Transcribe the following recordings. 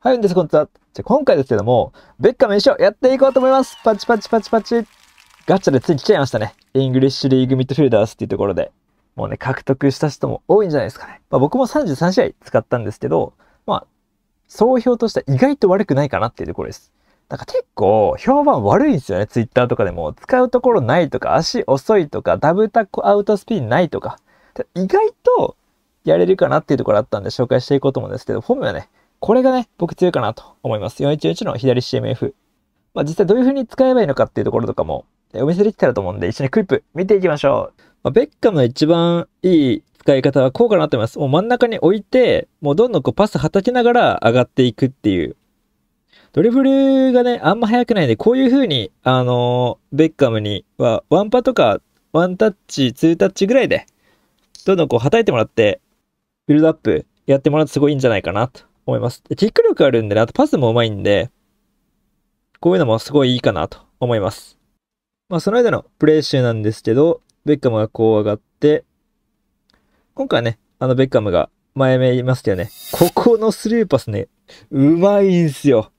はい、みなさん、こんにちは。じゃ、今回ですけども、ベッカム一緒やっていこうと思います。パチパチパチパチ。ガチャでつい来ちゃいましたね。イングリッシュリーグミッドフィルダースっていうところで。もうね、獲得した人も多いんじゃないですかね。まあ、僕も33試合使ったんですけど、まあ、総評としては意外と悪くないかなっていうところです。なんか結構評判悪いんですよね。ツイッターとかでも。使うところないとか、足遅いとか、ダブタコアウトスピンないとか。意外とやれるかなっていうところあったんで紹介していこうと思うんですけど、フォームはね、これがね、僕強いかなと思います。411の左 CMF。まあ、実際どういう風に使えばいいのかっていうところとかも、お見せできたらと思うんで、一緒にクイップ見ていきましょう。まあ、ベッカムの一番いい使い方はこうかなと思います。もう真ん中に置いて、もうどんどんこうパスはたきながら上がっていくっていう。ドリブルがね、あんま速くないんで、こういう風に、あのー、ベッカムには、ワンパとか、ワンタッチ、ツータッチぐらいで、どんどんこう、はたいてもらって、ビルドアップやってもらうとすごいいいんじゃないかなと思います。でキック力あるんでね、あとパスもうまいんで、こういうのもすごいいいかなと思います。まあ、その間のプレイ集なんですけど、ベッカムがこう上がって、今回ね、あのベッカムが前目いますけどね、ここのスルーパスね、うまいんすよ。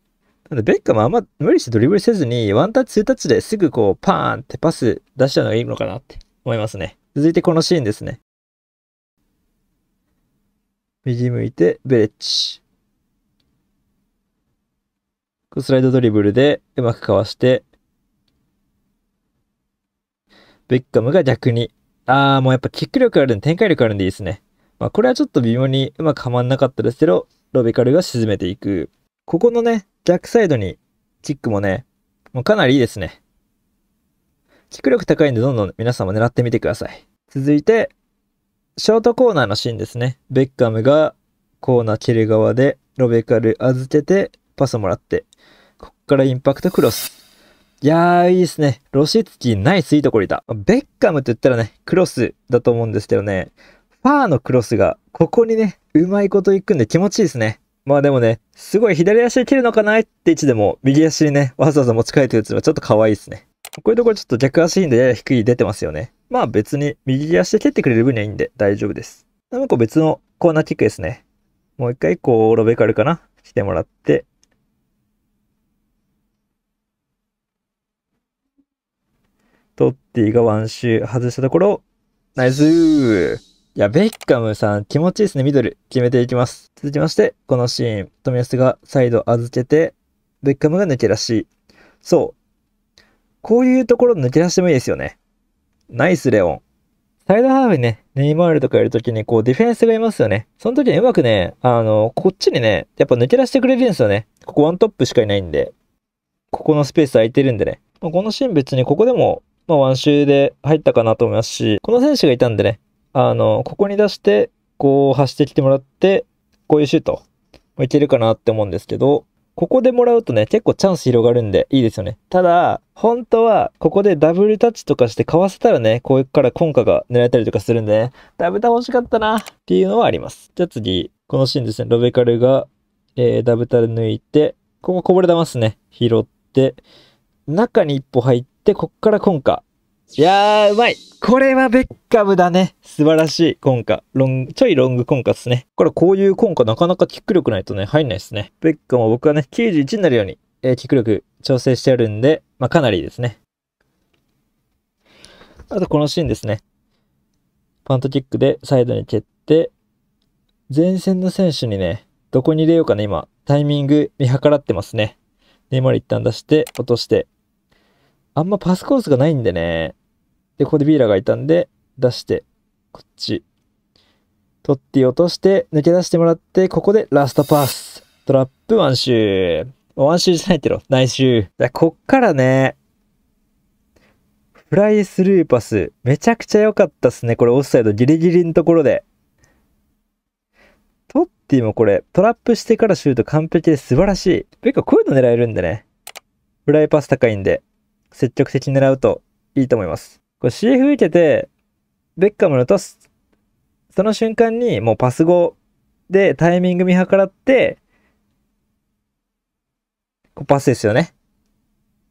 なんで、ベッカムあんま無理してドリブルせずに、ワンタッチ、ツータッチですぐこう、パーンってパス出したのがいいのかなって思いますね。続いてこのシーンですね。右向いて、ベレッチ。スライドドリブルでうまくかわして、ベッカムが逆に、ああ、もうやっぱキック力あるんで展開力あるんでいいですね。まあこれはちょっと微妙にうまくはまんなかったですけど、ロベカルが沈めていく。ここのね、逆サイドにキックもね、もうかなりいいですね。キック力高いんでどんどん皆さんも狙ってみてください。続いて、ショートコーナーのシーンですね。ベッカムがコーナー蹴る側でロベカル預けてパスもらって、こっからインパクトクロス。いやー、いいですね。ロシツキ、ナイスいいところいた。ベッカムって言ったらね、クロスだと思うんですけどね、ファーのクロスが、ここにね、うまいこといくんで気持ちいいですね。まあでもね、すごい左足で切るのかなって位置でも、右足にね、わざわざ持ち替えて打つのはちょっと可愛いですね。こういうところちょっと逆足頻度やや低い出てますよね。まあ別に右足で蹴ってくれる分にはいいんで大丈夫です。もう一別のコーナーキックですね。もう一回こう、ロベカルかな来てもらって、トッティがワンシュー外したところ、ナイスいや、ベッカムさん、気持ちいいですね、ミドル。決めていきます。続きまして、このシーン。富安がサイド預けて、ベッカムが抜け出し。そう。こういうところ抜け出してもいいですよね。ナイス、レオン。サイドハーフにね、ネイマールとかやるときに、こう、ディフェンスがいますよね。その時にうまくね、あの、こっちにね、やっぱ抜け出してくれるんですよね。ここワントップしかいないんで。ここのスペース空いてるんでね。このシーン別にここでもまあ、ワンシューで入ったかなと思いますし、この選手がいたんでね、あの、ここに出して、こう走ってきてもらって、こういうシュート、いけるかなって思うんですけど、ここでもらうとね、結構チャンス広がるんでいいですよね。ただ、本当は、ここでダブルタッチとかしてかわせたらね、こういうから効果が狙えたりとかするんでね、ダブタ欲しかったなっていうのはあります。じゃあ次、このシーンですね、ロベカルが、えー、ダブタで抜いて、こここぼれ球っすね、拾って、中に一歩入っで、こっから今回。いやー、うまいこれはベッカムだね。素晴らしい、今回。ロング、ちょいロング今回っすね。これこういう今回なかなかキック力ないとね、入んないっすね。ベッカムは僕はね、91になるように、えー、キック力調整してあるんで、まあ、かなりですね。あとこのシーンですね。パントキックでサイドに蹴って、前線の選手にね、どこに入れようかね、今。タイミング見計らってますね。ネイマール一旦出して、落として、あんまパスコースがないんでね。で、ここでビーラがいたんで、出して、こっち。トッティ落として、抜け出してもらって、ここでラストパス。トラップワンシュー。ワンシューじゃないってろ。ナイスシュー。こっからね、フライスルーパス。めちゃくちゃ良かったっすね。これオフサイドギリギリのところで。トッティもこれ、トラップしてからシュート完璧で素晴らしい。というか、こういうの狙えるんでね。フライパス高いんで。積極的に狙うといいと思います。これ CF 受けて、ベッカムのトス、その瞬間にもうパス後でタイミング見計らって、こうパスですよね。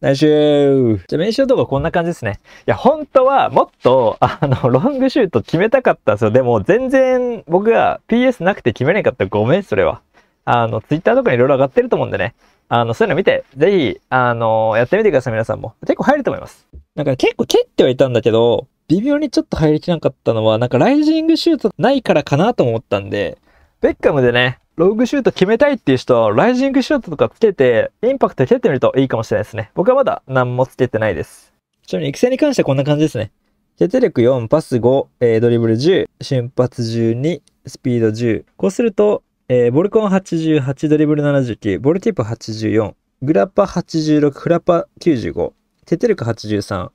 ナイスシューじゃあ、名称動画こんな感じですね。いや、本当はもっと、あの、ロングシュート決めたかったんですよ。でも、全然僕が PS なくて決めれなかった。ごめん、それは。あの、Twitter とかにいろいろ上がってると思うんでね。あの、そういうの見て、ぜひ、あの、やってみてください、皆さんも。結構入ると思います。なんか、結構蹴ってはいたんだけど、微妙にちょっと入りきらなかったのは、なんかライジングシュートないからかなと思ったんで、ベッカムでね、ロングシュート決めたいっていう人は、ライジングシュートとかつけて、インパクト蹴ってみるといいかもしれないですね。僕はまだ何もつけてないです。ちなみに育成に関してはこんな感じですね。決定力4、パス5、えドリブル10、瞬発12、スピード10。こうすると、えー、ボルコン88、ドリブル79、ボルティップ84、グラッパ86、フラッパ95、テテルク83。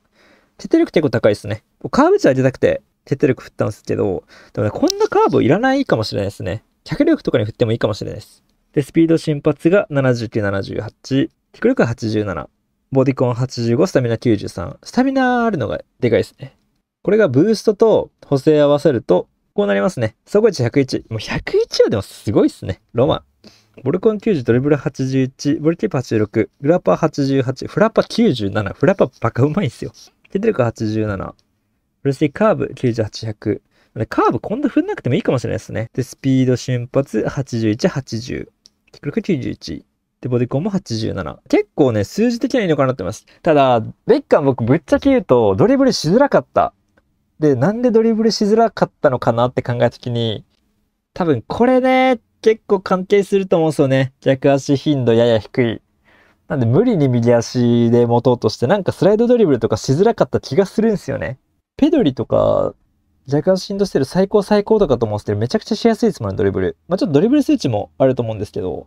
テテルク結構高いですね。カーブ値上げたくて、テテルク振ったんですけど、でもね、こんなカーブいらないかもしれないですね。脚力とかに振ってもいいかもしれないです。で、スピード瞬発が79、78、ク力87、ボディコン85、スタミナ93。スタミナあるのがでかいですね。これがブーストと補正合わせるとこうなりますね。総合値101。もう101はでもすごいっすね。ロマン。ボルコン90、ドリブル81、ボルキーパー86、グラッパー88、フラッパー97、フラッパーバカうまいんすよ。テテルカ87、フルスティカーブ98、100。カーブこんな振んなくてもいいかもしれないですね。で、スピード瞬発81、80。キッ力91。で、ボディコンも87。結構ね、数字的にはいいのかなってます。ただ、ベッカン僕ぶっちゃけ言うと、ドリブルしづらかった。で、なんでドリブルしづらかったのかなって考えた時に、多分これね、結構関係すると思うんですよね。逆足頻度やや低い。なんで無理に右足で持とうとして、なんかスライドドリブルとかしづらかった気がするんですよね。ペドリとか、若干振動してる最高最高とかと思うんですけど、めちゃくちゃしやすいですもんね、ドリブル。まあ、ちょっとドリブル数値もあると思うんですけど、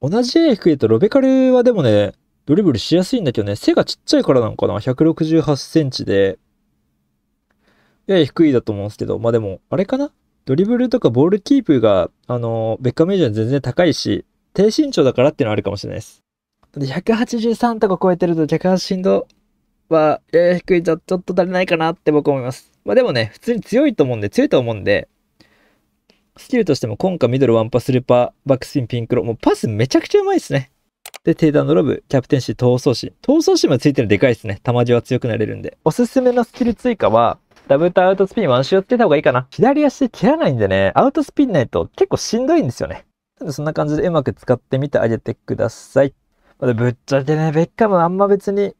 同じ A 低いとロベカルはでもね、ドリブルしやすいんだけどね、背がちっちゃいからなのかな ?168 センチで、やや低いだと思うんですけど、まあでも、あれかなドリブルとかボールキープが、あの、ベッカムジャー全然高いし、低身長だからっていうのはあるかもしれないです。で、183とか超えてると若干振動は、やや低いじゃちょっと足りないかなって僕思います。まあでもね、普通に強いと思うんで、強いと思うんで、スキルとしても今回ミドルワンパスルーパーバックスピンピンクロもうパスめちゃくちゃうまいですねで低段ドロブキャプテンシー闘争心闘争心もついてるでかいですね地は強くなれるんでおすすめのスキル追加はダブとアウトスピンワンシュってた方がいいかな。左足切らないんでね、アウトスピンないと結構しんどいんですよね。なんでそんな感じでうまく使ってみてあげてください。まぶっちゃけね、ベッカムあんま別に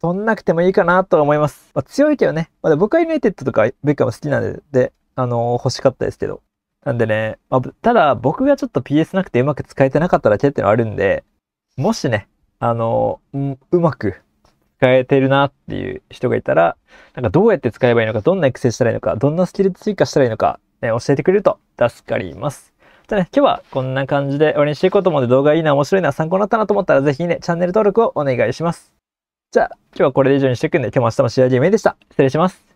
そんなくてもいいかなとは思います。まあ、強いけどね。まだ僕はユナイテッドとかベッカム好きなんで、であのー、欲しかったですけど。なんでね、まあ、ただ僕がちょっと PS なくてうまく使えてなかっただけっていうのはあるんで、もしね、あのー、うまくえてるなっていう人がいたら、なんかどうやって使えばいいのか、どんな育成したらいいのか、どんなスキル追加したらいいのか、ね、教えてくれると助かります。じゃあね、今日はこんな感じで終わりにしていこうと思うので、動画いいな、面白いな、参考になったなと思ったら、ぜひね、チャンネル登録をお願いします。じゃあ、今日はこれで以上にしていくんで、今日も明日も試合ゲームでした。失礼します。